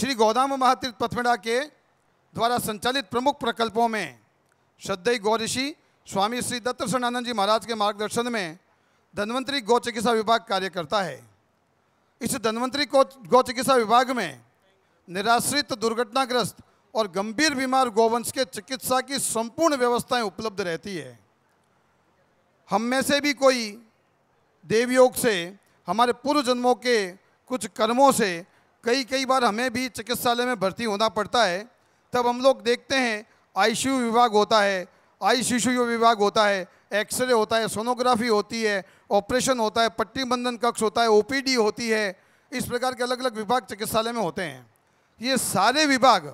श्री गोदाम महातीर्थ पथमेड़ा के द्वारा संचालित प्रमुख प्रकल्पों में श्रद्धई गौरिषि स्वामी श्री दत्त सनानंद जी महाराज के मार्गदर्शन में धनवंतरी गौ चिकित्सा विभाग कार्य करता है इस धनवंतरी गौ चिकित्सा विभाग में निराश्रित दुर्घटनाग्रस्त और गंभीर बीमार गौवंश के चिकित्सा की संपूर्ण व्यवस्थाएं उपलब्ध रहती है हम में से भी कोई देवयोग से हमारे पूर्व जन्मों के कुछ कर्मों से कई कई बार हमें भी चिकित्सालय में भर्ती होना पड़ता है तब हम लोग देखते हैं आई विभाग होता है आई शिशु विभाग होता है एक्सरे होता है सोनोग्राफी होती है ऑपरेशन होता है पट्टी बंधन कक्ष होता है ओपीडी होती है इस प्रकार के अलग अलग विभाग चिकित्सालय में होते हैं ये सारे विभाग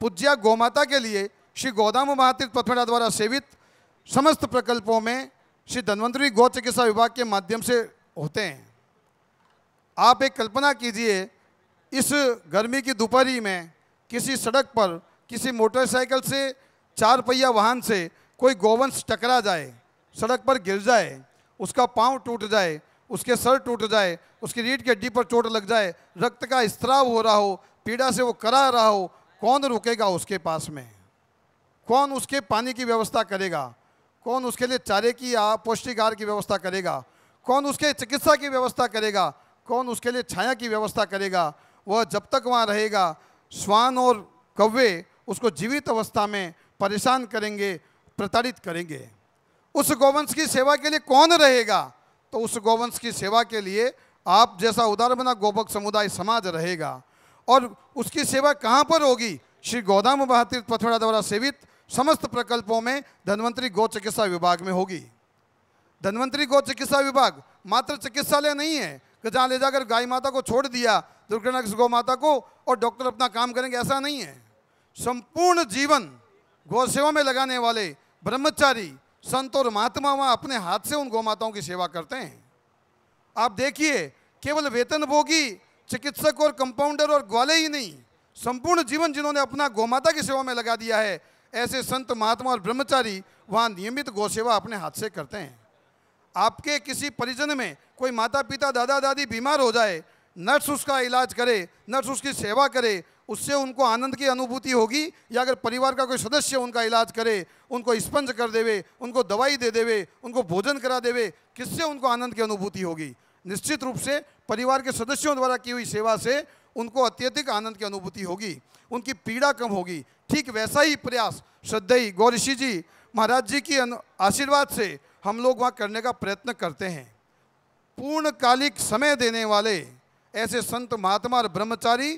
पूज्या गौमाता के लिए श्री गोदाम महातीर्थ पथमेड़ा द्वारा सेवित समस्त प्रकल्पों में श्री धन्वंतरी गौ चिकित्सा विभाग के माध्यम से होते हैं आप एक कल्पना कीजिए इस गर्मी की दोपहरी में किसी सड़क पर किसी मोटरसाइकिल से चार पहिया वाहन से कोई गोवंश टकरा जाए सड़क पर गिर जाए उसका पांव टूट जाए उसके सर टूट जाए उसकी रीढ़ के हड्डी पर चोट लग जाए रक्त का स्त्राव हो रहा हो पीड़ा से वो करा रहा हो कौन रुकेगा उसके पास में कौन उसके पानी की व्यवस्था करेगा कौन उसके लिए चारे की या पौष्टिकार की व्यवस्था करेगा कौन उसके चिकित्सा की व्यवस्था करेगा कौन उसके लिए छाया की व्यवस्था करेगा वह जब तक वहाँ रहेगा श्वान और कौवे उसको जीवित अवस्था में परेशान करेंगे प्रताड़ित करेंगे उस गोवंश की सेवा के लिए कौन रहेगा तो उस गोवंश की सेवा के लिए आप जैसा उदार बना गोबक समुदाय समाज रहेगा और उसकी सेवा कहाँ पर होगी श्री गोदाम महातीर्थ पथवाड़ा द्वारा सेवित समस्त प्रकल्पों में धनवंतरी गौ चिकित्सा विभाग में होगी धनवंतरी गौ चिकित्सा विभाग मात्र चिकित्सालय नहीं है कि जहाँ ले जाकर गाय माता को छोड़ दिया दुर्घटना गौ माता को और डॉक्टर अपना काम करेंगे ऐसा नहीं है संपूर्ण जीवन गौ सेवा में लगाने वाले ब्रह्मचारी संत और महात्मा वहाँ अपने हाथ से उन गौ माताओं की सेवा करते हैं आप देखिए केवल वेतन भोगी चिकित्सक और कंपाउंडर और ग्वाले ही नहीं संपूर्ण जीवन जिन्होंने अपना गौमाता की सेवा में लगा दिया है ऐसे संत महात्मा और ब्रह्मचारी वहाँ नियमित गौ सेवा अपने हाथ से करते हैं आपके किसी परिजन में कोई माता पिता दादा दादी बीमार हो जाए नर्स उसका इलाज करे नर्स उसकी सेवा करे उससे उनको आनंद की अनुभूति होगी या अगर परिवार का कोई सदस्य उनका इलाज करे उनको स्पंज कर देवे उनको दवाई दे देवे उनको भोजन करा देवे किससे उनको आनंद की अनुभूति होगी निश्चित रूप से परिवार के सदस्यों द्वारा की हुई सेवा से उनको अत्यधिक आनंद की अनुभूति होगी उनकी पीड़ा कम होगी ठीक वैसा ही प्रयास श्रद्धेयी गौरिषि जी महाराज जी की आशीर्वाद से हम लोग वहाँ करने का प्रयत्न करते हैं पूर्णकालिक समय देने वाले ऐसे संत महात्मा और ब्रह्मचारी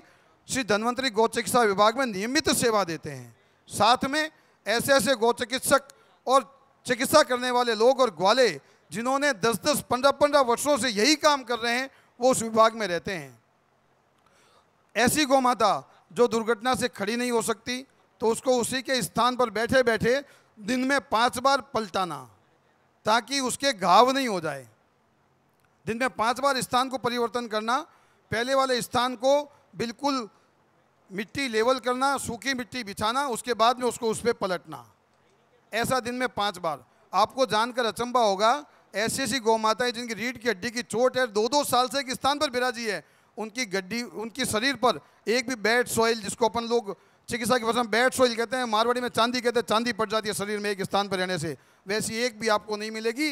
श्री धनवंतरी गौ चिकित्सा विभाग में नियमित सेवा देते हैं साथ में ऐसे ऐसे गौ चिकित्सक और चिकित्सा करने वाले लोग और ग्वाले जिन्होंने 10-10, पंद्रह पंद्रह वर्षों से यही काम कर रहे हैं वो उस विभाग में रहते हैं ऐसी गौ माता जो दुर्घटना से खड़ी नहीं हो सकती तो उसको उसी के स्थान पर बैठे बैठे दिन में पांच बार पलटाना ताकि उसके घाव नहीं हो जाए दिन में पांच बार स्थान को परिवर्तन करना पहले वाले स्थान को बिल्कुल मिट्टी लेवल करना सूखी मिट्टी बिछाना उसके बाद में उसको उस पर पलटना ऐसा दिन में पांच बार आपको जानकर अचंबा होगा ऐसी ऐसी गौ माताएं जिनकी रीढ़ की हड्डी की चोट है दो दो साल से एक स्थान पर बिराजी है उनकी गड्डी उनकी शरीर पर एक भी बैड सॉइल जिसको अपन लोग चिकित्सा की भाषा में बैड सॉइल कहते हैं मारवाड़ी में चांदी कहते हैं चांदी पड़ जाती है शरीर में एक स्थान पर रहने से वैसी एक भी आपको नहीं मिलेगी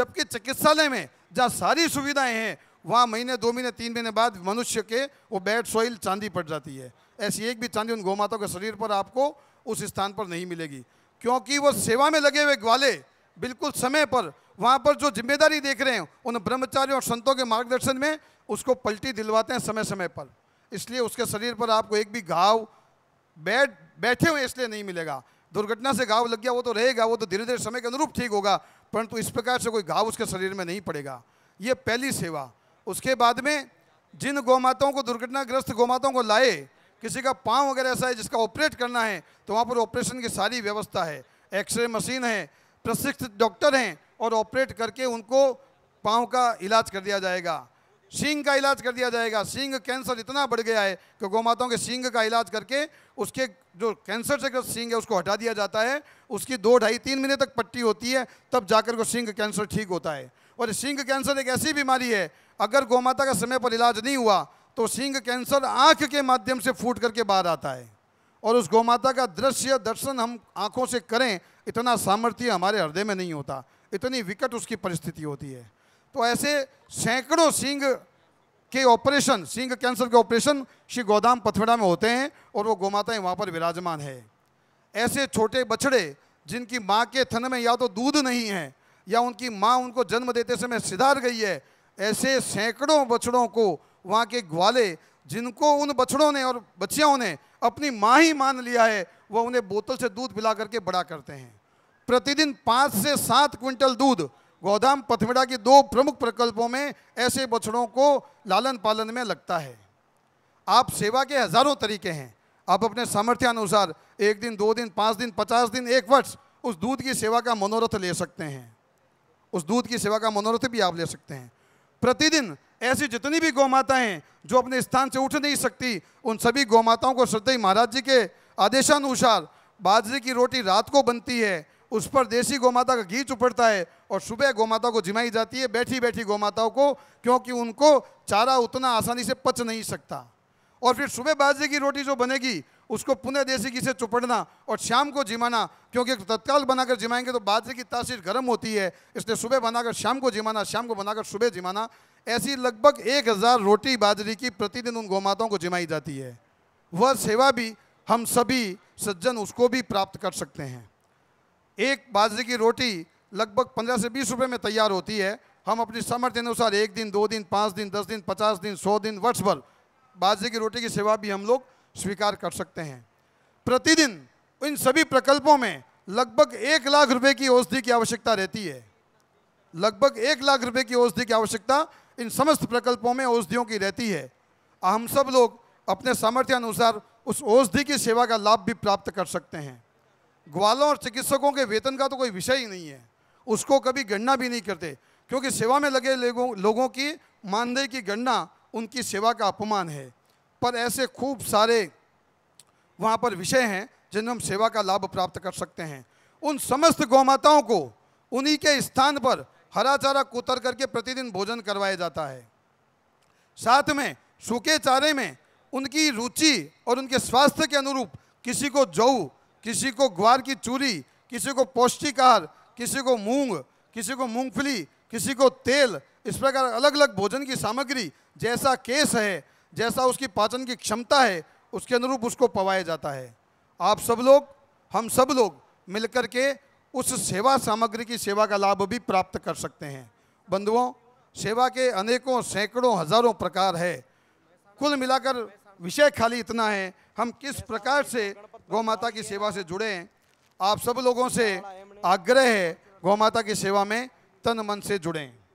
जबकि चिकित्सालय में जहाँ सारी सुविधाएं हैं वहाँ महीने दो महीने तीन महीने बाद मनुष्य के वो बैड सॉइल चांदी पड़ जाती है ऐसी एक भी चांदी उन गौमाताओं के शरीर पर आपको उस स्थान पर नहीं मिलेगी क्योंकि वो सेवा में लगे हुए ग्वाले बिल्कुल समय पर वहाँ पर जो जिम्मेदारी देख रहे हैं उन ब्रह्मचारियों और संतों के मार्गदर्शन में उसको पलटी दिलवाते हैं समय समय पर इसलिए उसके शरीर पर आपको एक भी घाव बैठ बैठे हुए इसलिए नहीं मिलेगा दुर्घटना से घाव लग गया वो तो रहेगा वो तो धीरे धीरे समय के अनुरूप ठीक होगा परंतु इस प्रकार से कोई घाव उसके शरीर में नहीं पड़ेगा ये पहली सेवा उसके बाद में जिन गौमाताओं को दुर्घटनाग्रस्त गौमाताओं को लाए किसी का पाँव वगैरह ऐसा है जिसका ऑपरेट करना है तो वहाँ पर ऑपरेशन की सारी व्यवस्था है एक्सरे मशीन है प्रशिक्षित डॉक्टर हैं और ऑपरेट करके उनको पाँव का इलाज कर दिया जाएगा सींग का इलाज कर दिया जाएगा सींग कैंसर इतना बढ़ गया है कि गौमाताओं के सींग का इलाज करके उसके जो कैंसर से ग्रस्त सींग है उसको हटा दिया जाता है उसकी दो ढाई तीन महीने तक पट्टी होती है तब जाकर को सींग कैंसर ठीक होता है और सींग कैंसर एक ऐसी बीमारी है अगर गौमाता का समय पर इलाज नहीं हुआ तो सिंह कैंसर आँख के माध्यम से फूट करके बाहर आता है और उस गौमाता का दृश्य दर्शन हम आँखों से करें इतना सामर्थ्य हमारे हृदय में नहीं होता इतनी विकट उसकी परिस्थिति होती है तो ऐसे सैकड़ों सिंह के ऑपरेशन सिंह कैंसर के ऑपरेशन श्री गोदाम पथवेड़ा में होते हैं और वो गोमाताएँ वहाँ पर विराजमान है ऐसे छोटे बछड़े जिनकी माँ के थन में या तो दूध नहीं है या उनकी माँ उनको जन्म देते समय सिधार गई है ऐसे सैकड़ों बछड़ों को वहाँ के ग्वाले जिनको उन बछड़ों ने और बच्चियों ने अपनी माँ ही मान लिया है वह उन्हें बोतल से दूध पिला करके बड़ा करते हैं प्रतिदिन पाँच से सात क्विंटल दूध गोदाम पथमेड़ा के दो प्रमुख प्रकल्पों में ऐसे बछड़ों को लालन पालन में लगता है आप सेवा के हजारों तरीके हैं आप अपने सामर्थ्य अनुसार एक दिन दो दिन पाँच दिन पचास दिन एक वर्ष उस दूध की सेवा का मनोरथ ले सकते हैं उस दूध की सेवा का मनोरथ भी आप ले सकते हैं प्रतिदिन ऐसी जितनी भी हैं जो अपने स्थान से उठ नहीं सकती उन सभी गौमाताओं को श्रद्धेय महाराज जी के आदेशानुसार बाजरे की रोटी रात को बनती है उस पर देसी गौमाता का घी चुपड़ता है और सुबह गौमाता को जिमाई जाती है बैठी बैठी गौमाताओं को क्योंकि उनको चारा उतना आसानी से पच नहीं सकता और फिर सुबह बाजरे की रोटी जो बनेगी उसको पुनः देसी घी से चुपड़ना और शाम को जिमाना क्योंकि तत्काल बनाकर जिमाएंगे तो बाजरे की तासीर गर्म होती है इसलिए सुबह बनाकर शाम को जिमाना शाम को बनाकर सुबह जिमाना ऐसी लगभग एक हज़ार रोटी बाजरी की प्रतिदिन उन गौमाताओं को जिमाई जाती है वह सेवा भी हम सभी सज्जन उसको भी प्राप्त कर सकते हैं एक बाजरे की रोटी लगभग पंद्रह से बीस रुपये में तैयार होती है हम अपनी सामर्थ्य अनुसार एक दिन दो दिन पाँच दिन दस दिन पचास दिन सौ दिन वर्ष भर बाजरे की रोटी की सेवा भी हम लोग स्वीकार कर सकते हैं प्रतिदिन इन सभी प्रकल्पों में लगभग एक लाख रुपए की औषधि की आवश्यकता रहती है लगभग एक लाख रुपए की औषधि की आवश्यकता इन समस्त प्रकल्पों में औषधियों की रहती है हम सब लोग अपने सामर्थ्य अनुसार उस औषधि की सेवा का लाभ भी प्राप्त कर सकते हैं ग्वालों और चिकित्सकों के वेतन का तो कोई विषय ही नहीं है उसको कभी गणना भी नहीं करते क्योंकि सेवा में लगे लोगों लोगों की मानदेय की गणना उनकी सेवा का अपमान है पर ऐसे खूब सारे वहाँ पर विषय हैं जिनमें हम सेवा का लाभ प्राप्त कर सकते हैं उन समस्त गौमाताओं को उन्हीं के स्थान पर हरा चारा कुतर करके प्रतिदिन भोजन करवाया जाता है साथ में सूखे चारे में उनकी रुचि और उनके स्वास्थ्य के अनुरूप किसी को जौ किसी को ग्वार की चूरी किसी को पौष्टिक आहार किसी को मूंग किसी को मूंगफली किसी को तेल इस प्रकार अलग अलग भोजन की सामग्री जैसा केस है जैसा उसकी पाचन की क्षमता है उसके अनुरूप उसको पवाया जाता है आप सब लोग हम सब लोग मिलकर के उस सेवा सामग्री की सेवा का लाभ भी प्राप्त कर सकते हैं बंधुओं सेवा के अनेकों सैकड़ों हजारों प्रकार है कुल मिलाकर विषय खाली इतना है हम किस प्रकार से गौ माता की सेवा से जुड़े हैं आप सब लोगों से आग्रह है गौ माता की सेवा में तन मन से जुड़ें